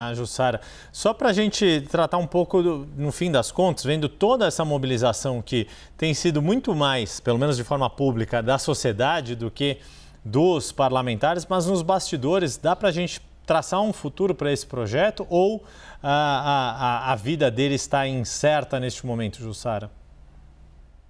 Ah, Jussara, só para a gente tratar um pouco, do, no fim das contas, vendo toda essa mobilização que tem sido muito mais, pelo menos de forma pública, da sociedade do que dos parlamentares, mas nos bastidores, dá para a gente traçar um futuro para esse projeto ou a, a, a vida dele está incerta neste momento, Jussara?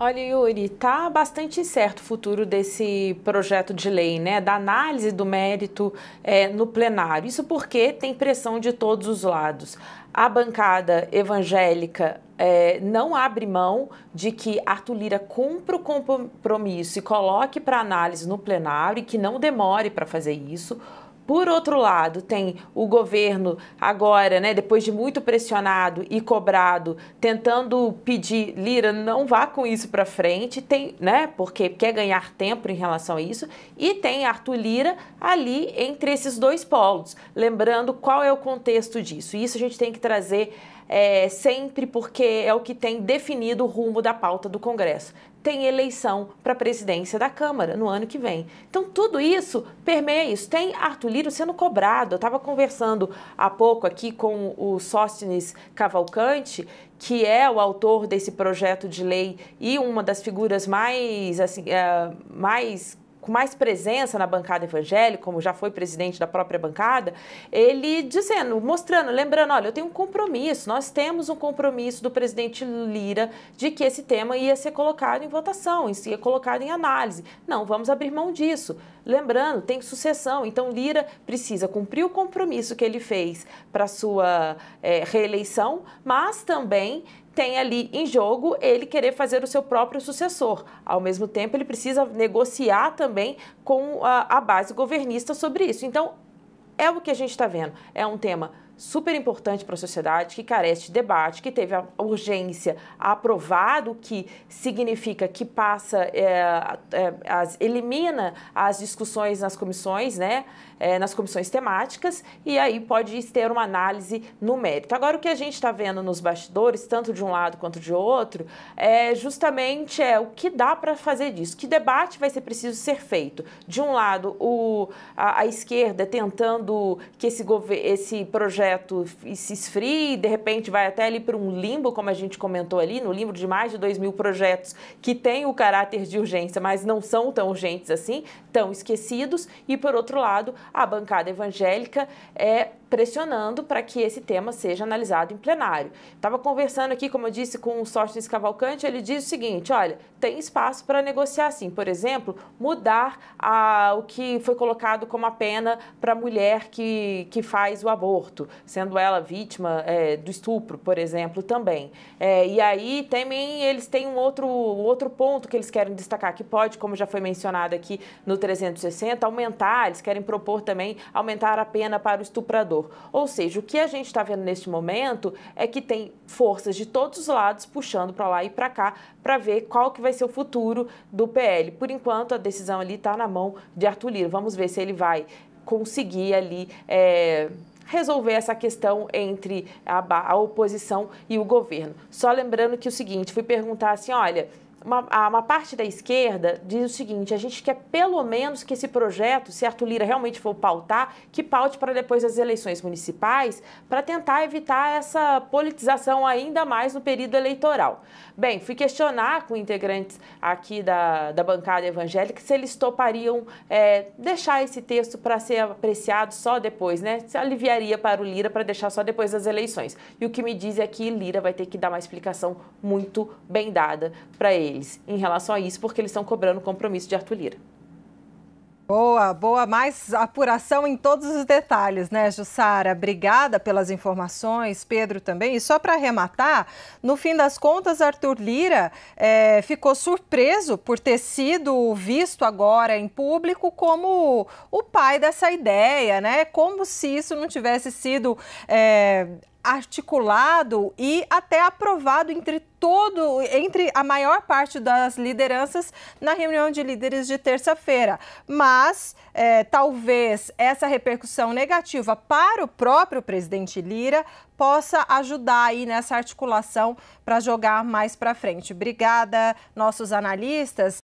Olha, Yuri, está bastante incerto o futuro desse projeto de lei, né? Da análise do mérito é, no plenário. Isso porque tem pressão de todos os lados. A bancada evangélica é, não abre mão de que Arthur Lira cumpra o compromisso e coloque para análise no plenário e que não demore para fazer isso. Por outro lado, tem o governo agora, né, depois de muito pressionado e cobrado, tentando pedir Lira não vá com isso para frente, tem, né, porque quer ganhar tempo em relação a isso, e tem Arthur Lira ali entre esses dois polos, lembrando qual é o contexto disso. Isso a gente tem que trazer é, sempre porque é o que tem definido o rumo da pauta do Congresso. Tem eleição para a presidência da Câmara no ano que vem. Então, tudo isso permeia isso. Tem Arthur Lira sendo cobrado. Eu estava conversando há pouco aqui com o Sóstenes Cavalcante, que é o autor desse projeto de lei e uma das figuras mais, assim, é, mais com mais presença na bancada evangélica, como já foi presidente da própria bancada, ele dizendo, mostrando, lembrando, olha, eu tenho um compromisso, nós temos um compromisso do presidente Lira de que esse tema ia ser colocado em votação, ia ser colocado em análise. Não, vamos abrir mão disso. Lembrando, tem sucessão, então Lira precisa cumprir o compromisso que ele fez para sua é, reeleição, mas também tem ali em jogo ele querer fazer o seu próprio sucessor. Ao mesmo tempo, ele precisa negociar também com a, a base governista sobre isso. Então, é o que a gente está vendo. É um tema super importante para a sociedade, que carece de debate, que teve a urgência aprovado, que significa que passa, é, é, as, elimina as discussões nas comissões, né, é, nas comissões temáticas, e aí pode ter uma análise no mérito. Agora, o que a gente está vendo nos bastidores, tanto de um lado quanto de outro, é justamente é, o que dá para fazer disso, que debate vai ser preciso ser feito. De um lado, o, a, a esquerda tentando esperando que esse, esse projeto se esfrie, de repente vai até ali para um limbo, como a gente comentou ali, no limbo de mais de 2 mil projetos que têm o caráter de urgência, mas não são tão urgentes assim, tão esquecidos. E, por outro lado, a bancada evangélica é pressionando para que esse tema seja analisado em plenário. Estava conversando aqui, como eu disse, com o Sócio Cavalcante, ele diz o seguinte, olha, tem espaço para negociar sim, por exemplo, mudar a, o que foi colocado como a pena para a mulher mulher que, que faz o aborto, sendo ela vítima é, do estupro, por exemplo, também. É, e aí também eles têm um outro, outro ponto que eles querem destacar, que pode, como já foi mencionado aqui no 360, aumentar, eles querem propor também aumentar a pena para o estuprador. Ou seja, o que a gente está vendo neste momento é que tem forças de todos os lados puxando para lá e para cá para ver qual que vai ser o futuro do PL. Por enquanto, a decisão ali está na mão de Arthur Lira. Vamos ver se ele vai conseguir ali é, resolver essa questão entre a, a oposição e o governo. Só lembrando que o seguinte, fui perguntar assim, olha, uma, uma, parte da esquerda diz o seguinte: a gente quer pelo menos que esse projeto, se Arthur Lira realmente for pautar, que paute para depois das eleições municipais, para tentar evitar essa politização ainda mais no período eleitoral. Bem, fui questionar com integrantes aqui da, da bancada evangélica se eles topariam é, deixar esse texto para ser apreciado só depois, né? Se aliviaria para o Lira para deixar só depois das eleições. E o que me diz é que Lira vai ter que dar uma explicação muito bem dada para ele eles em relação a isso, porque eles estão cobrando o compromisso de Arthur Lira. Boa, boa. Mais apuração em todos os detalhes, né, Jussara? Obrigada pelas informações, Pedro também. E só para arrematar, no fim das contas, Arthur Lira é, ficou surpreso por ter sido visto agora em público como o pai dessa ideia, né? Como se isso não tivesse sido. É, articulado e até aprovado entre todo a maior parte das lideranças na reunião de líderes de terça-feira. Mas é, talvez essa repercussão negativa para o próprio presidente Lira possa ajudar aí nessa articulação para jogar mais para frente. Obrigada, nossos analistas.